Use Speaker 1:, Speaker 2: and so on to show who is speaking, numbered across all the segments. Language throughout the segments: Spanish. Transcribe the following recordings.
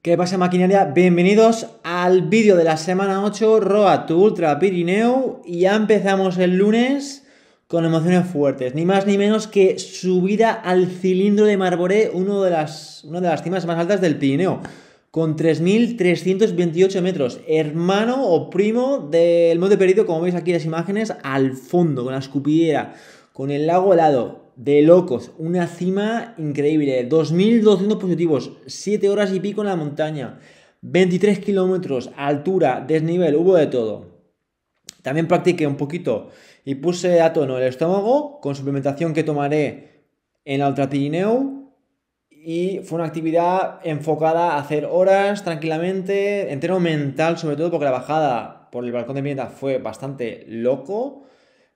Speaker 1: ¿Qué pasa maquinaria? Bienvenidos al vídeo de la semana 8, Roa tu Ultra Pirineo y ya empezamos el lunes con emociones fuertes, ni más ni menos que subida al cilindro de Marboré, uno de las, una de las cimas más altas del Pirineo, con 3.328 metros, hermano o primo del Monte perdido como veis aquí las imágenes, al fondo, con la escupillera, con el lago helado, de locos, una cima increíble, 2.200 positivos, 7 horas y pico en la montaña, 23 kilómetros, altura, desnivel, hubo de todo. También practiqué un poquito y puse a tono el estómago con suplementación que tomaré en la y fue una actividad enfocada a hacer horas tranquilamente, entero mental sobre todo porque la bajada por el balcón de mierda fue bastante loco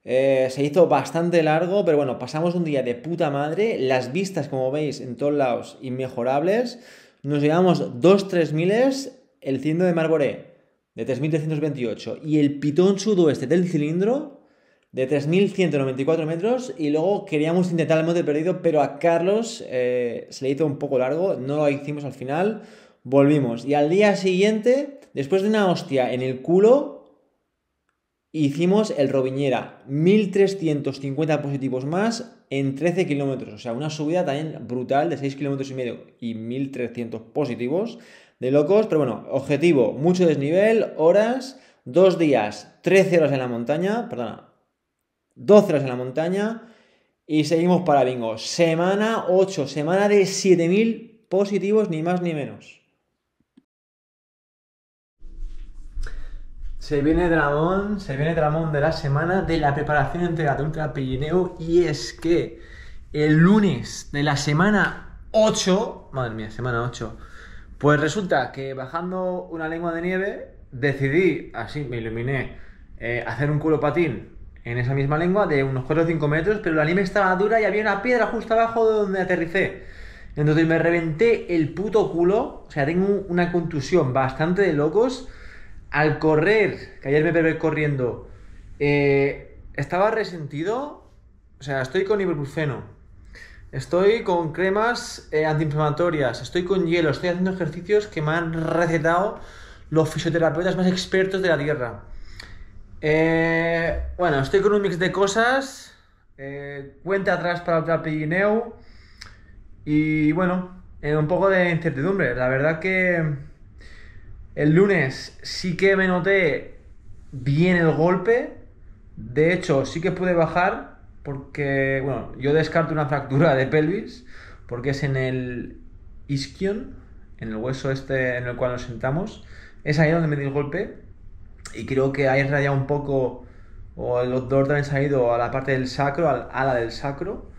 Speaker 1: eh, se hizo bastante largo, pero bueno, pasamos un día de puta madre. Las vistas, como veis, en todos lados, inmejorables. Nos llevamos dos miles, el cilindro de Marboré de 3328 y el pitón sudoeste del cilindro de 3194 metros. Y luego queríamos intentar el monte perdido, pero a Carlos eh, se le hizo un poco largo, no lo hicimos al final. Volvimos y al día siguiente, después de una hostia en el culo, Hicimos el Robiñera, 1350 positivos más en 13 kilómetros, o sea, una subida también brutal de 6 kilómetros y medio y 1300 positivos de locos, pero bueno, objetivo, mucho desnivel, horas, dos días, 13 horas en la montaña, perdona, 12 horas en la montaña y seguimos para bingo, semana 8, semana de 7000 positivos, ni más ni menos. Se viene Dramón, se viene Dramón de la semana de la preparación entre de Ultra Pirineo y es que el lunes de la semana 8, madre mía, semana 8, pues resulta que bajando una lengua de nieve decidí, así me iluminé, eh, hacer un culo patín en esa misma lengua de unos 4 o 5 metros, pero la nieve estaba dura y había una piedra justo abajo de donde aterricé. Entonces me reventé el puto culo, o sea, tengo una contusión bastante de locos al correr, que ayer me corriendo, eh, estaba resentido, o sea, estoy con ibuprofeno, estoy con cremas eh, antiinflamatorias, estoy con hielo, estoy haciendo ejercicios que me han recetado los fisioterapeutas más expertos de la tierra. Eh, bueno, estoy con un mix de cosas, cuenta atrás para otra Pirineo y bueno, un poco de incertidumbre. La verdad que el lunes sí que me noté bien el golpe. De hecho, sí que pude bajar porque, bueno, yo descarto una fractura de pelvis porque es en el isquion, en el hueso este en el cual nos sentamos. Es ahí donde me di el golpe y creo que ahí rayado un poco, o el dolor también se ha ido a la parte del sacro, al ala del sacro,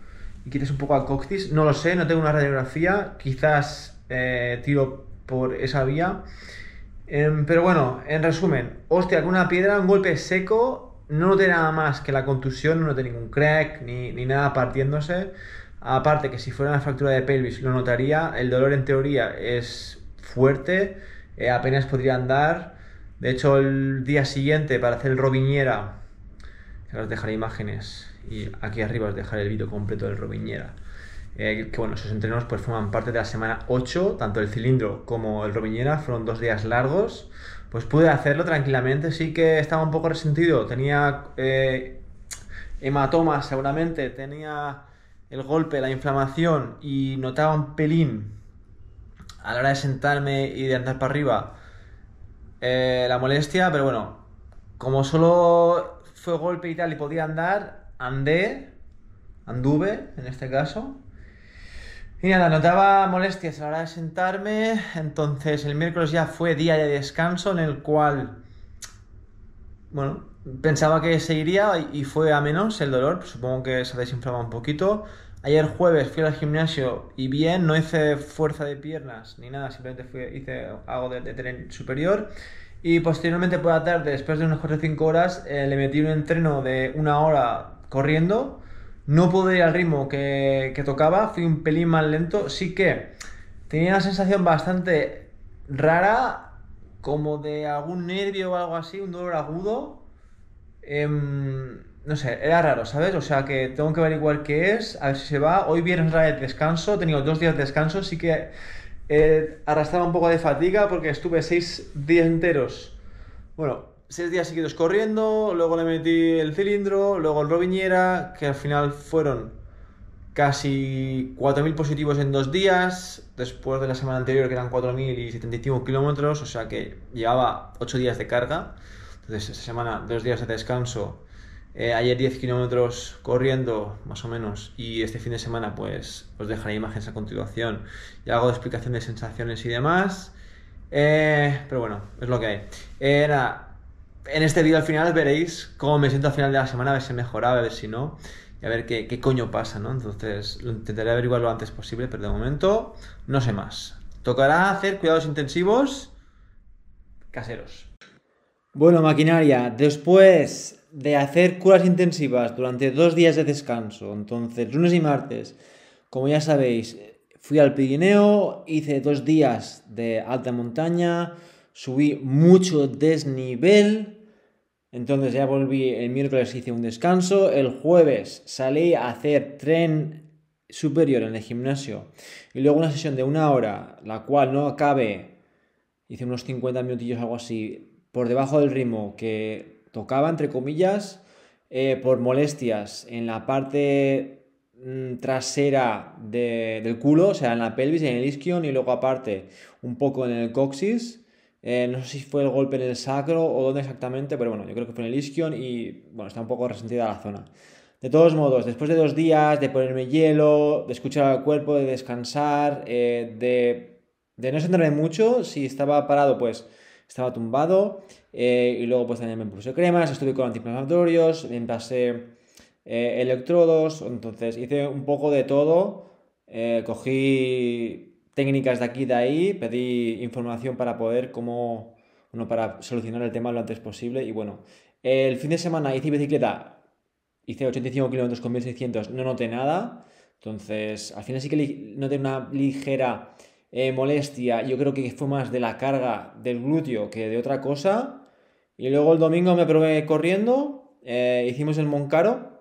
Speaker 1: y quieres un poco al cóctis No lo sé, no tengo una radiografía, quizás eh, tiro por esa vía Em, pero bueno, en resumen, hostia, con una piedra, un golpe seco, no noté nada más que la contusión, no noté ningún crack ni, nada partiéndose. Aparte que si fuera una fractura de pelvis lo notaría, el dolor en teoría es fuerte, eh, apenas podría andar. De hecho, el día siguiente para hacer el Robiñera, os dejaré imágenes y aquí arriba os dejaré el vídeo completo del Roviñera eh, que bueno, esos entrenos pues forman parte de la semana 8, tanto el cilindro como el robiñera fueron dos días largos, pues pude hacerlo tranquilamente, sí que estaba un poco resentido, tenía hematomas eh, seguramente, tenía el golpe, la inflamación y notaba un pelín a la hora de sentarme y de andar para arriba eh, la molestia, pero bueno, como solo fue golpe y tal y podía andar, andé, anduve en este caso, y nada, notaba molestias a la hora de sentarme, entonces el miércoles ya fue día de descanso en el cual, bueno, pensaba que seguiría y fue a menos el dolor, supongo que se desinflaba un poquito. Ayer jueves fui al gimnasio y bien, no hice fuerza de piernas ni nada, simplemente hice algo de, tren superior. Y posteriormente por la tarde, después de unas 4 o 5 horas, eh, le metí un entreno de una hora corriendo no pude ir al ritmo que, tocaba, fui un pelín más lento, sí que tenía una sensación bastante rara, como de algún nervio o algo así, un dolor agudo. Em, no sé, era raro, ¿sabes? O sea que tengo que igual qué es, a ver si se va. Hoy viernes era descanso, he tenido dos días de descanso, sí que arrastraba un poco de fatiga porque estuve seis días enteros. Bueno, seis días seguidos corriendo, luego le metí el cilindro, luego el Robiñera, que al final fueron casi 4.000 positivos en dos días, después de la semana anterior que eran 4.075 y kilómetros, o sea que llevaba 8 días de carga, entonces esa semana dos días de descanso, eh, ayer 10 kilómetros corriendo más o menos y este fin de semana pues os dejaré imágenes a continuación y hago de explicación de sensaciones y demás, eh, pero bueno, es lo que hay. Era eh, en este vídeo al final veréis cómo me siento al final de la semana, a ver si he mejorado, a ver si no, y a ver qué, qué coño pasa, ¿no? Entonces lo intentaré averiguar lo antes posible, pero de momento no sé más. Tocará hacer cuidados intensivos caseros. Bueno, maquinaria, después de hacer curas intensivas durante dos días de descanso, entonces lunes y martes, como ya sabéis, fui al Pirineo, hice dos días de alta montaña, subí mucho desnivel, entonces ya volví el miércoles hice un descanso, el jueves salí a hacer tren superior en el gimnasio y luego una sesión de una hora, la cual no acabe, hice unos 50 minutillos algo así, por debajo del ritmo que tocaba, entre comillas, eh, por molestias en la parte mm, trasera del culo, o sea, en la pelvis, en el isquion y luego aparte un poco en el coxis. Eh, no sé si fue el golpe en el sacro o dónde exactamente, pero bueno, yo creo que fue en el isquion y bueno, está un poco resentida la zona. De todos modos, después de dos días de ponerme hielo, de escuchar al cuerpo, de descansar, eh, de, no sentarme mucho, si estaba parado, pues estaba tumbado. Eh, y luego, pues también me puse cremas, estuve con antiinflamatorios, me pasé electrodos, entonces hice un poco de todo. cogí técnicas de aquí y de ahí, pedí información para poder cómo, para solucionar el tema lo antes posible y bueno, el fin de semana hice bicicleta, hice 85 kilómetros con 1600, no noté nada, entonces al final sí que noté una ligera eh, molestia, yo creo que fue más de la carga del glúteo que de otra cosa, y luego el domingo me probé corriendo, eh, hicimos el Moncaro,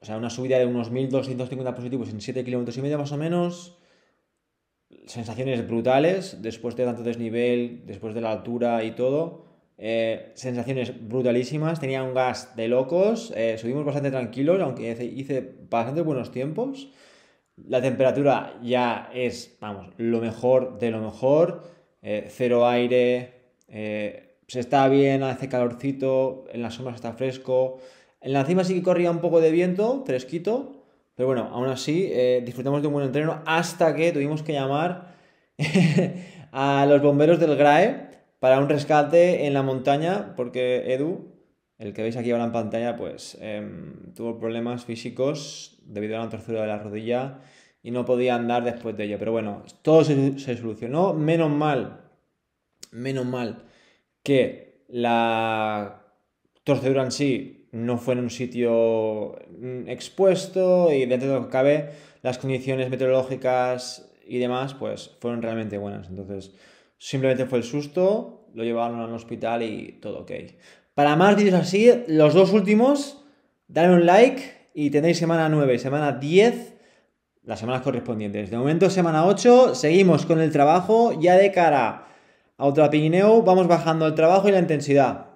Speaker 1: o sea, una subida de unos 1.250 positivos en 7 kilómetros y medio más o menos sensaciones brutales después de tanto desnivel, después de la altura y todo. Eh, sensaciones brutalísimas, tenía un gas de locos, eh, subimos bastante tranquilos, aunque hice bastante buenos tiempos. La temperatura ya es, vamos, lo mejor de lo mejor, eh, cero aire, se está bien, hace calorcito, en las sombras está fresco. En la cima sí que corría un poco de viento, fresquito, pero bueno, aún así eh, disfrutamos de un buen entreno hasta que tuvimos que llamar a los bomberos del GRAE para un rescate en la montaña porque Edu, el que veis aquí ahora en pantalla, pues em, tuvo problemas físicos debido a la torcedura de la rodilla y no podía andar después de ello. Pero bueno, todo se, solucionó. Menos mal, menos mal que la torcedura en sí no fue en un sitio mm, expuesto y dentro de lo que cabe las condiciones meteorológicas y demás pues fueron realmente buenas. Entonces simplemente fue el susto, lo llevaron al hospital y todo ok. Para más vídeos así, los dos últimos, dale un like y tenéis semana 9 y semana 10 las semanas correspondientes. De momento semana 8, seguimos con el trabajo ya de cara a otra Pirineo, vamos bajando el trabajo y la intensidad.